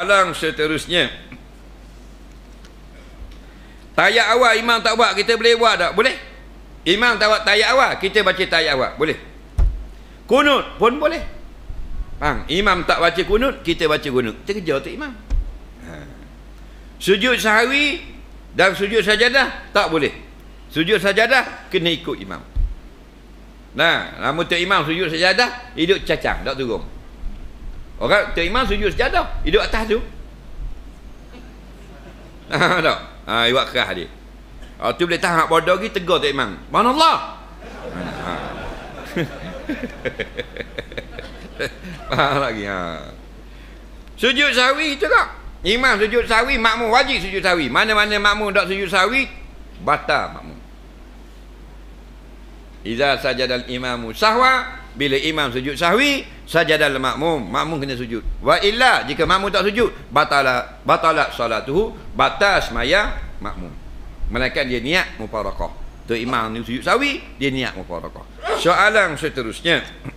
Alang seterusnya Tayat awal imam tak buat kita boleh buat tak? Boleh? Imam tak buat tayat awal kita baca tayat awal boleh? Kunut pun boleh Bang, Imam tak baca kunut kita baca kunut Kita kerja untuk imam ha. Sujud sahawi dan sujud sajadah tak boleh Sujud sajadah kena ikut imam Nah, lama tu imam sujud sajadah Hidup cacang, tak turun Orang imam sujud sejadah Hidup atas tu Tak ha, Iwak kerah dia ha, Tu boleh tahan bodoh lagi tegur tu imam Bahan Allah Faham lagi ha. Sujud sawi tu tak Imam sujud sawi makmu wajib sujud sawi Mana-mana makmu tak sujud sawi Batal makmum Iza sajadal imamu sahwa bila imam sujud sahwi sajadal makmum makmum kena sujud wa illa jika makmum tak sujud batala batala solatuhu batas maya makmum melainkan dia niat mufaraqah tu imam ni sujud sahwi dia niat mufaraqah soalan seterusnya